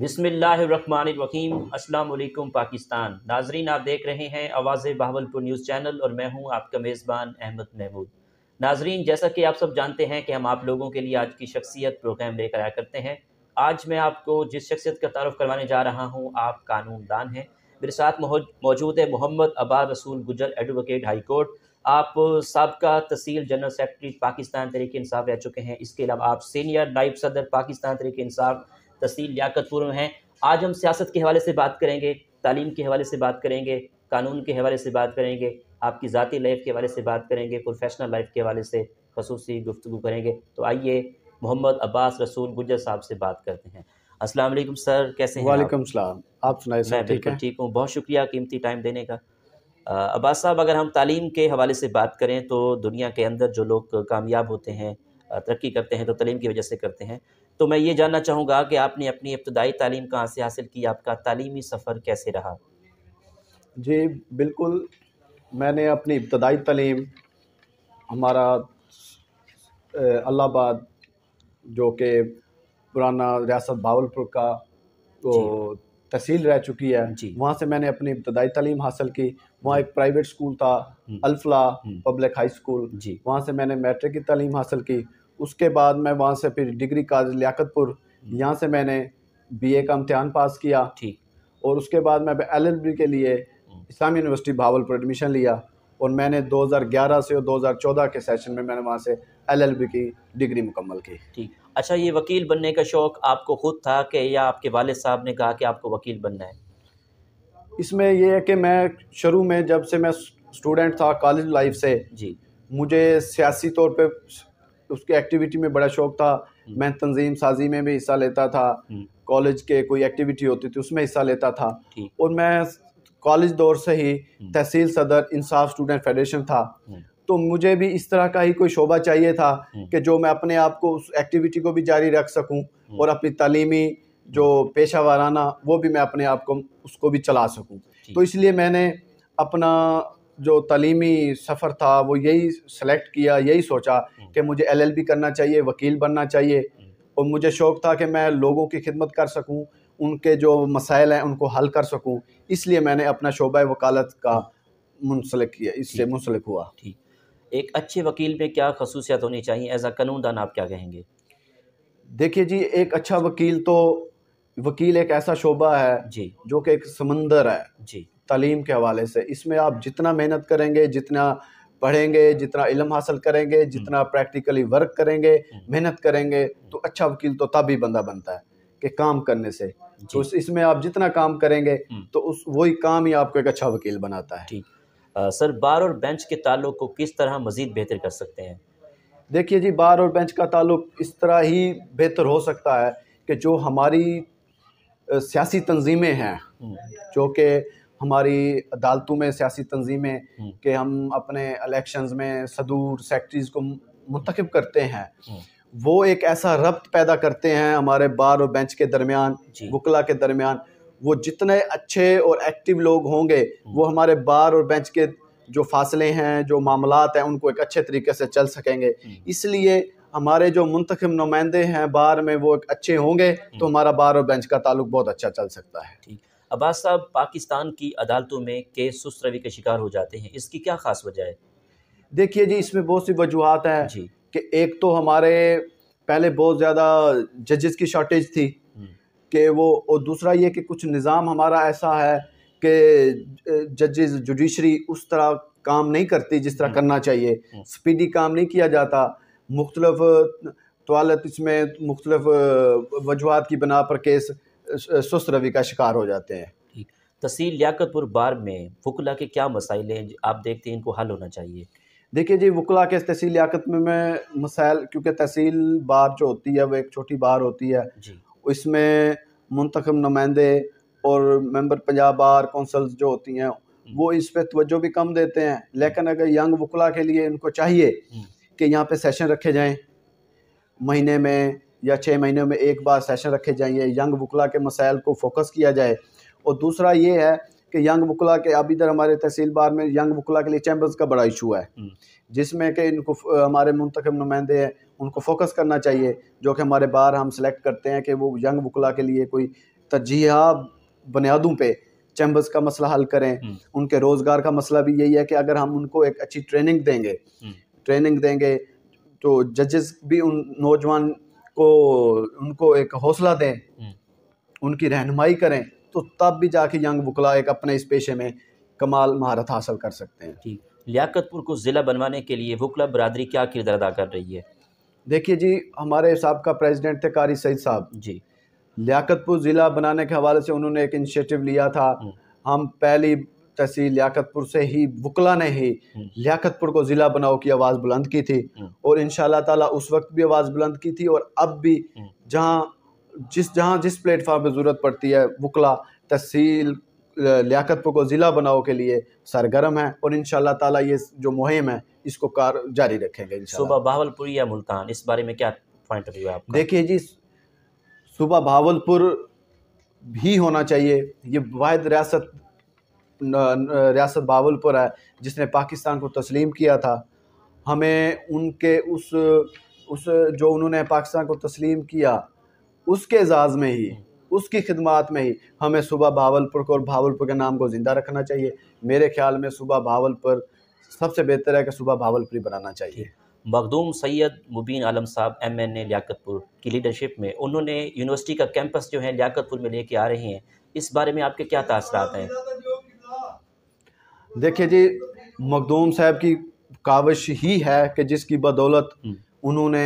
बिसमीम अल्लाम पाकिस्तान नाजरीन आप देख रहे हैं आवाज़ बहावलपुर न्यूज़ चैनल और मैं हूं आपका मेज़बान अहमद महमूद नाजरीन जैसा कि आप सब जानते हैं कि हम आप लोगों के लिए आज की शख्सियत प्रोग्राम लेकर आया करते हैं आज मैं आपको जिस शख्सियत का तारफ़ करवाने जा रहा हूँ आप कानून दान हैं मेरे साथ मौजूद है मोहम्मद अबाद रसूल गुजर एडवोकेट हाई कोर्ट आप सबका तहसील जनरल सेक्रेटरी पाकिस्तान तरीके इंसाफ रह चुके हैं इसके अलावा आप सीनियर नायब सदर पाकिस्तान तरीके इंसाफ तहसील लियाकतपुर में हैं आज हम सियासत के हवाले से बात करेंगे तालीम के हवाले से बात करेंगे कानून के हवाले से बात करेंगे आपकी ज़ाती लाइफ के हवाले से बात करेंगे प्रोफेशनल लाइफ के हवाले से खसूसी गुफ्तु करेंगे तो आइए मोहम्मद अब्बास रसूल गुजर साहब से बात करते हैं अस्सलाम वालेकुम सर कैसे हैं वालेकुम सलाम आप सुनाइए मैं बिल्कुल ठीक हूँ बहुत शुक्रिया कीमती टाइम देने का अब्बास साहब अगर हम तालीम के हवाले से बात करें तो दुनिया के अंदर जो लोग कामयाब होते हैं तरक्की करते हैं तो तलीम की वजह से करते हैं तो मैं ये जानना चाहूँगा कि आपने अपनी इब्तदाई तालीम कहाँ से हासिल की आपका तालीमी सफ़र कैसे रहा जी बिल्कुल मैंने अपनी इब्तदाई तलीम हमारा अल्लाहबाद जो कि पुराना रियासत बावलपुर का तो तहसील रह चुकी है वहाँ से मैंने अपनी इब्तदाई तलीम हासिल की वहाँ एक प्राइवेट स्कूल था hmm. Alfalah hmm. Public high school वहाँ से मैंने मैट्रिक की तलीम हासिल की उसके बाद मैं वहाँ से फिर डिग्री कॉलेज लियाकतपुर हम्म। यहाँ से मैंने बीए का इम्तहान पास किया ठीक और उसके बाद मैं एल के लिए hmm. Islamia university Bahawalpur admission लिया और मैंने 2011 से और 2014 के सेशन में मैंने वहाँ से एलएलबी की डिग्री मुकम्मल की ठीक अच्छा ये वकील बनने का शौक़ आपको ख़ुद था कि या आपके वाले साहब ने कहा कि आपको वकील बनना है इसमें यह है कि मैं शुरू में जब से मैं स्टूडेंट था कॉलेज लाइफ से जी मुझे सियासी तौर पे उसके एक्टिविटी में बड़ा शौक था हम्म। मैं तंजीम साजी में भी हिस्सा लेता था हम्म। कॉलेज के कोई एक्टिविटी होती थी उसमें हिस्सा लेता था और मैं कॉलेज दौर से ही हम्म। तहसील सदर इंसाफ स्टूडेंट फेडरेशन था तो मुझे भी इस तरह का ही कोई शोबा चाहिए था कि जो मैं अपने आप को उस एक्टिविटी को भी जारी रख सकूं और अपनी तलीमी जो पेशा वाराना वो भी मैं अपने आप को उसको भी चला सकूं तो इसलिए मैंने अपना जो तलीमी सफ़र था वो यही सेलेक्ट किया यही सोचा हम्म। कि मुझे एलएलबी करना चाहिए वकील बनना चाहिए हम्म। और मुझे शौक़ था कि मैं लोगों की खिदमत कर सकूँ उनके जो मसाइल हैं उनको हल कर सकूँ इसलिए मैंने अपना शोबा वकालत का मुंसलिक किया इससे मुंसलिक हुआ ठीक एक अच्छे वकील में क्या खसूसियात होनी चाहिए एज आ कानूनदान आप क्या कहेंगे देखिए जी एक अच्छा वकील तो वकील एक ऐसा शोबा है जी जो कि एक समंदर है जी तलीम के हवाले से इसमें आप जितना मेहनत करेंगे जितना पढ़ेंगे जितना इलम हासिल करेंगे जितना हम्म। प्रैक्टिकली वर्क करेंगे हम्म। मेहनत करेंगे तो हम्म। अच्छा वकील तो तब ही बंदा बनता है कि काम करने से तो इसमें आप जितना काम करेंगे तो उस वही काम ही आपको एक अच्छा वकील बनाता है ठीक सर बार और बेंच के ताल्लुक को किस तरह मज़ीद बेहतर कर सकते हैं देखिए जी बार और बेंच का ताल्लुक इस तरह ही बेहतर हो सकता है कि जो हमारी सियासी तंजीमें हैं जो कि हमारी अदालतों में सियासी तंजीमें हम्म। कि हम अपने इलेक्शंस में सदूर सेक्रेटरीज को मुंतखब करते हैं हम्म। वो एक ऐसा रब्त पैदा करते हैं हमारे बार और बेंच के दरमियान वकला के दरमियान वो जितने अच्छे और एक्टिव लोग होंगे हम्म। वो हमारे बार और बेंच के जो फासले हैं जो मामलात हैं उनको एक अच्छे तरीके से चल सकेंगे इसलिए हमारे जो मुंतखब नुमाइंदे हैं बार में वो एक अच्छे होंगे तो हमारा बार और बेंच का ताल्लुक बहुत अच्छा चल सकता है ठीक अब्बास साहब पाकिस्तान की अदालतों में केस सुस्त रवि के शिकार हो जाते हैं इसकी क्या खास वजह है देखिए जी इसमें बहुत सी वजूहत हैं जी कि एक तो हमारे पहले बहुत ज़्यादा जजेस की शॉर्टेज थी हम्म। कि वो और दूसरा ये कि कुछ निज़ाम हमारा ऐसा है कि जजेस जुडिशरी उस तरह काम नहीं करती जिस तरह हम्म। करना चाहिए हम्म। स्पीडी काम नहीं किया जाता मुख्तलफ तवालत इसमें मुख्तलफ वजूहत की बना पर केस सुस्त रवि का शिकार हो जाते हैं तहसील लियाकतपुर बार में वकला के क्या मसाइल हैं आप देखते हैं इनको हल होना चाहिए देखिए जी वकला के तहसील लियाकत में, मैं मसाइल क्योंकि तहसील बार जो होती है वो एक छोटी बार होती है इसमें मंतखब नुमाइंदे और मेंबर पंजाब बार कौंसल जो होती हैं हम्म। वो इस पर तवज्जो भी कम देते हैं लेकिन अगर यंग वकला के लिए इनको चाहिए हम्म। कि यहाँ पे सेशन रखे जाएं महीने में या छः महीने में एक बार सेशन रखे जाएंगे यंग वकला के मसाइल को फोकस किया जाए और दूसरा ये है कि यंग वकला के अब इधर हमारे तहसील बार में यंग बुकला के लिए चैम्बर्स का बड़ा इशू है हम्म। जिसमें कि इनको हमारे मुंतब नुमाइंदे हैं उनको फोकस करना चाहिए जो कि हमारे बार हम सेलेक्ट करते हैं कि वो यंग बुकला के लिए कोई तरजीहा बुनियादों पर चैम्बर्स का मसला हल करें हम्म। उनके रोज़गार का मसला भी यही है कि अगर हम उनको एक अच्छी ट्रेनिंग देंगे ट्रेनिंग हम्म। देंगे तो जजेस भी उन नौजवान को उनको एक हौसला दें हम्म। उनकी रहनुमाई करें तो तब भी जाके यंग वकला एक अपने इस पेशे में कमाल महारत हासिल कर सकते हैं ठीक लियाकतपुर को ज़िला बनवाने के लिए वकला बरदरी क्या किरदार अदा कर रही है देखिए जी हमारे साहब का प्रेसिडेंट थे कारी सईद साहब जी लियाकतपुर ज़िला बनाने के हवाले से उन्होंने एक इनिशिएटिव लिया था हम्म। हम पहली तहसील लियाकतपुर से ही वकला ने ही हम्म। लियाकतपुर को ज़िला बनाओ की आवाज़ बुलंद की थी हम्म। और इन ताला उस वक्त भी आवाज़ बुलंद की थी और अब भी हम्म। जहाँ जिस जहाँ जिस प्लेटफार्म पर ज़रूरत पड़ती है वकला तहसील लियाकतपुर को ज़िला बनाओ के लिए सरगर्म है और इन ताला ये जो मुहिम है इसको कार जारी रखेंगे सुबह बहावलपुर या मुल्तान इस बारे में क्या पॉइंट ऑफ व्यू है देखिए जी सुबह बहावलपुर भी होना चाहिए ये वाद रियासत रियासत बावलपुर है जिसने पाकिस्तान को तस्लीम किया था हमें उनके उस उस जो उन्होंने पाकिस्तान को तस्लीम किया उसके एजाज़ में ही उसकी खिदमत में ही हमें सुबह भावलपुर को और भावलपुर के नाम को ज़िंदा रखना चाहिए मेरे ख्याल में सुबह भावलपुर सबसे बेहतर है कि सुबह भावलपुरी बनाना चाहिए मखदूम सैयद मुबीन आलम साहब एम एन ए लियाकतपुर की लीडरशिप में उन्होंने यूनिवर्सिटी का कैंपस जो है लियाकतपुर में लेके आ रहे हैं इस बारे में आपके क्या तसरत हैं देखिए जी मखदूम साहब की काविश ही है कि जिसकी बदौलत हम्म। उन्होंने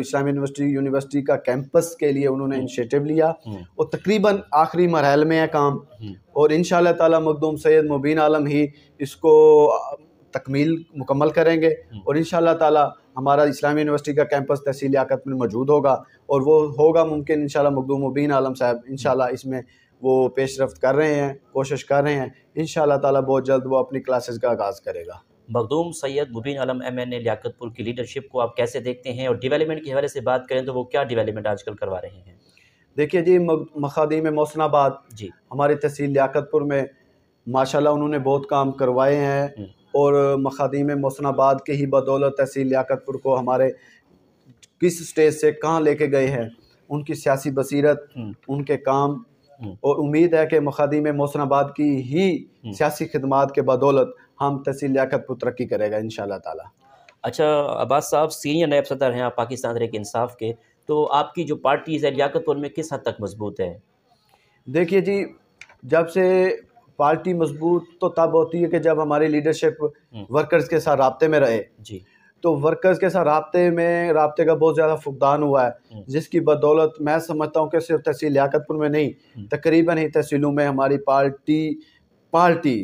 इस्लामी यूनिवर्सिटी यूनिवर्सिटी का कैंपस के लिए उन्होंने इनिशिएटिव हम्म। लिया हम्म। और तकरीबन आखिरी मरहल में है काम और इन ताला मखदूम सैद मुबीन आलम ही इसको तकमील मुकम्मल करेंगे और इन ताला हमारा इस्लामी यूनिवर्सिटी का कैंपस तहसील याकत में मौजूद होगा और वो होगा मुमकिन इन मखदूम मुबीन आलम साहब इन इसमें वो पेश रफ्त कर रहे हैं कोशिश कर रहे हैं इन ताला बहुत जल्द वो अपनी क्लासेस का आगाज़ करेगा Makhdoom Syed Mubeen Alam M N A Liaquatpur की लीडरशिप को आप कैसे देखते हैं और डेवलपमेंट के हवाले से बात करें तो वो क्या डेवलपमेंट आजकल करवा रहे हैं देखिए जी मखादीम मौसनाबाद जी हमारी तहसील लियाकतपुर में माशा उन्होंने बहुत काम करवाए हैं हम्म। और मखादीम मौसनाबाद के ही बदौलत तहसील लियाकतपुर को हमारे किस स्टेज से कहाँ लेके गए हैं उनकी सियासी बसीरत हम्म। उनके काम हम्म। और उम्मीद है कि मखादिम मोसनाबाद की ही हम्म। सियासी खदमात के बदौलत हम तहसील लियाकतपुर तरक्की करेगा इन ताला अच्छा अब्बास साहब सीनियर नायब सदर हैं आप पाकिस्तान तहरीक इंसाफ के तो आपकी जो पार्टीज़ है लियाकतपुर में किस हद तक मजबूत है देखिए जी जब से पार्टी मजबूत तो तब होती है कि जब हमारी लीडरशिप वर्कर्स हम्म। के साथ रबते में रहे जी तो वर्कर्स के साथ रबते में रबते का बहुत ज़्यादा फुकदान हुआ है हम्म। जिसकी बदौलत मैं समझता हूँ कि सिर्फ तहसील लियाकतपुर में नहीं हम्म। तकरीबन ही तहसीलों में हमारी पार्टी पार्टी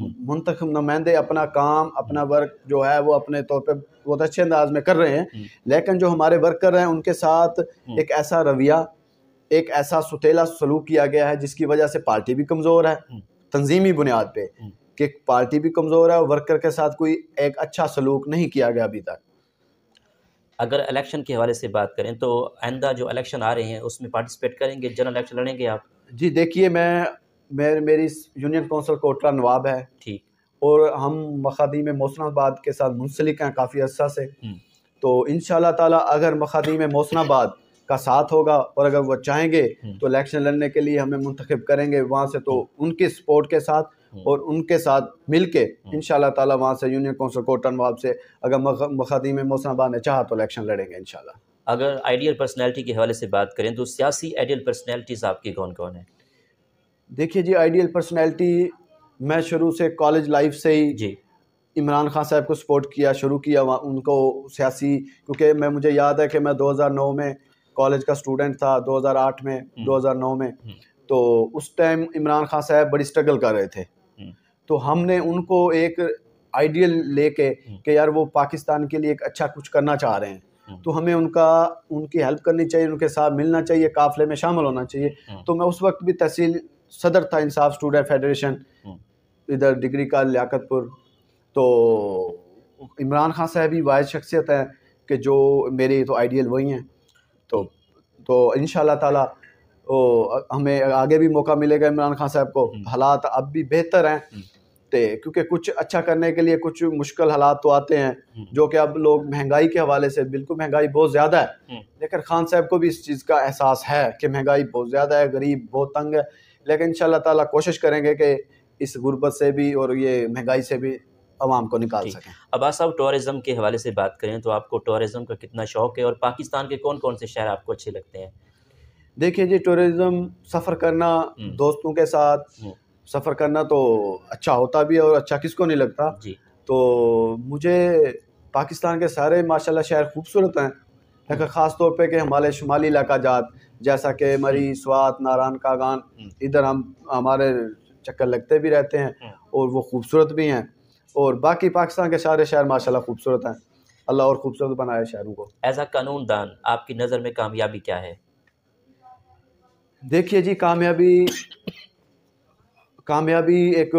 हम्म। मुंतखब नुमाइंदे अपना काम अपना वर्क जो है वो अपने तौर पे बहुत अच्छे अंदाज में कर रहे हैं लेकिन जो हमारे वर्कर हैं उनके साथ एक ऐसा रवैया एक ऐसा सुतीला सलूक किया गया है जिसकी वजह से पार्टी भी कमज़ोर है तंजीमी बुनियाद पर कि पार्टी भी कमज़ोर है और वर्कर के साथ कोई एक अच्छा सलूक नहीं किया गया अभी तक अगर इलेक्शन के हवाले से बात करें तो आइंदा जो इलेक्शन आ रहे हैं उसमें पार्टिसिपेट करेंगे जनरल इलेक्शन लड़ेंगे आप जी देखिए मैं मेरे मेरी यूनियन कौंसिल कोटला नवाब है ठीक और हम मखादीम मोसनाबाद के साथ मुंसलिक हैं काफ़ी अर्सा से हम्म। तो इन ताला अगर मखादीम मोसनाबाद का साथ होगा और अगर वो चाहेंगे हम्म। तो इलेक्शन लड़ने के लिए हमें मंतखब करेंगे वहाँ से तो उनकी सपोर्ट के साथ हम्म। और उनके साथ मिल के इन ताला वहाँ से यूनियन काउंसिल कोटन वाब से अगर मखादीम मोसनाबाद ने चाह तो इलेक्शन लड़ेंगे इन अगर आइडियल पर्सनैलिटी के हवाले से बात करें तो सियासी आइडियल पर्सनैलिटीज़ आपकी कौन कौन है देखिए जी आइडियल पर्सनैलिटी मैं शुरू से कॉलेज लाइफ से ही जी इमरान खान साहब को सपोर्ट किया शुरू किया उनको सियासी क्योंकि मैं मुझे याद है कि मैं 2009 में कॉलेज का स्टूडेंट था 2008 में 2009 हम्म। में हम्म। तो उस टाइम इमरान खान साहब बड़ी स्ट्रगल कर रहे थे तो हमने उनको एक आइडियल लेके हम्म। कि यार वो पाकिस्तान के लिए एक अच्छा कुछ करना चाह रहे हैं हम्म। तो हमें उनका उनकी हेल्प करनी चाहिए उनके साथ मिलना चाहिए काफले में शामिल होना चाहिए हम्म। तो मैं उस वक्त भी तहसील सदर था इंसाफ स्टूडेंट फेडरेशन इधर डिग्री का लियाकतपुर तो इमरान खान साहब ही वायद शख्सियत हैं कि जो मेरे तो आइडियल वही हैं तो तो इन ताला ओ, हमें आगे भी मौका मिलेगा इमरान खान साहब को हालात अब भी बेहतर हैं ते क्योंकि कुछ अच्छा करने के लिए कुछ मुश्किल हालात तो आते हैं हम्म। जो कि अब लोग महंगाई के हवाले से बिल्कुल महंगाई बहुत ज़्यादा है हम्म। लेकिन खान साहब को भी इस चीज़ का एहसास है कि महंगाई बहुत ज़्यादा है गरीब बहुत तंग है लेकिन इन ताला कोशिश करेंगे कि इस गुर्बत से भी और ये महंगाई से भी आवाम को निकाल सकें अबा साहब टूरिज़म के हवाले से बात करें तो आपको टूरिज़म का कितना शौक़ है और पाकिस्तान के कौन कौन से शहर आपको अच्छे लगते हैं देखिए जी टूरिज़म सफ़र करना हम्म। दोस्तों के साथ सफ़र करना तो अच्छा होता भी है और अच्छा किसको नहीं लगता जी तो मुझे पाकिस्तान के सारे माशाल्लाह शहर खूबसूरत हैं हम्म। लेकिन ख़ास तौर पे कि हमारे शुमाली इलाका जात जैसा कि हम्म। मरी स्वात नारायण कागान हम्म। इधर हम हमारे चक्कर लगते भी रहते हैं और वो खूबसूरत भी हैं और बाकी पाकिस्तान के सारे शहर माशाल्लाह खूबसूरत हैं अल्लाह और खूबसूरत बनाए शहरों को एज अ कानून दान आपकी नज़र में कामयाबी क्या है देखिए जी कामयाबी कामयाबी एक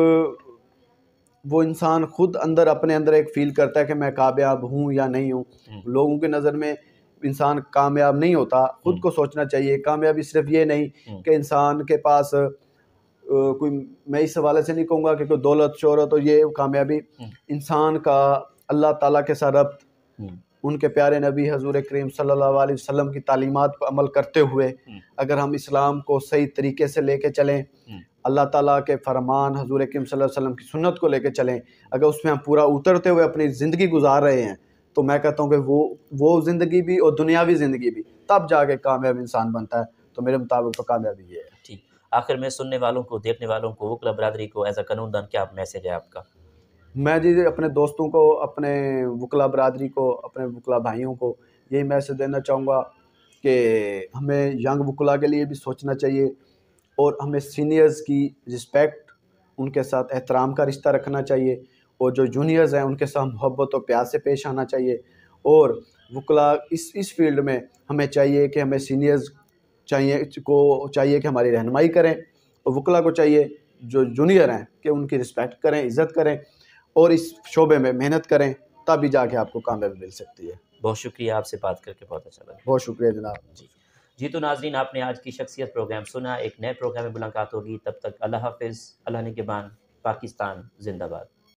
वो इंसान खुद अंदर अपने अंदर एक फील करता है कि मैं कामयाब हूँ या नहीं हूँ हम्म। लोगों की नज़र में इंसान कामयाब नहीं होता खुद हम्म। को सोचना चाहिए कामयाबी सिर्फ ये नहीं हम्म। कि इंसान के पास कोई मैं इस हवाले से नहीं कहूँगा कि कोई दौलत शोहरत और ये कामयाबी इंसान का अल्लाह ताला के साथ रब्त उनके प्यारे नबी हजूर करीम सल्लल्लाहु अलैहि वसल्लम की तालीमत पर अमल करते हुए अगर हम इस्लाम को सही तरीके से लेके चलें अल्लाह ताला के फरमान हजूर किम वसल्लम की सुन्नत को लेकर चलें अगर उसमें हम पूरा उतरते हुए अपनी ज़िंदगी गुजार रहे हैं तो मैं कहता हूँ कि वो वो ज़िंदगी भी और दुनियावी ज़िंदगी भी तब जाके कामयाब इंसान बनता है तो मेरे मुताबिक तो कामयाबी ये है ठीक आखिर में सुनने वालों को देखने वालों को वकला बरदरी को एज़ अ कानून दान क्या मैसेज है आपका मैं जी अपने दोस्तों को अपने वकला बरदरी को अपने वकला भाइयों को यही मैसेज देना चाहूँगा कि हमें यंग वकला के लिए भी सोचना चाहिए और हमें सीनियर्स की रिस्पेक्ट उनके साथ एहतराम का रिश्ता रखना चाहिए और जो जूनियर्स हैं उनके साथ मोहब्बत और प्यार से पेश आना चाहिए और वकला इस इस फील्ड में हमें चाहिए कि हमें सीनियर्स चाहिए को चाहिए कि हमारी रहनमाई करें और वकला को चाहिए जो जूनियर हैं कि उनकी रिस्पेक्ट करें इज़्ज़त करें और इस शोबे में मेहनत करें तभी जाके आपको कामयाबी मिल सकती है बहुत शुक्रिया आपसे बात करके बहुत अच्छा लगा बहुत शुक्रिया जनाब जी जी तो नाजरीन आपने आज की शख्सियत प्रोग्राम सुना एक नए प्रोग्राम में मुलाकात होगी तब तक अल्लाह हाफिज़ अल्लाह ने के पाकिस्तान जिंदाबाद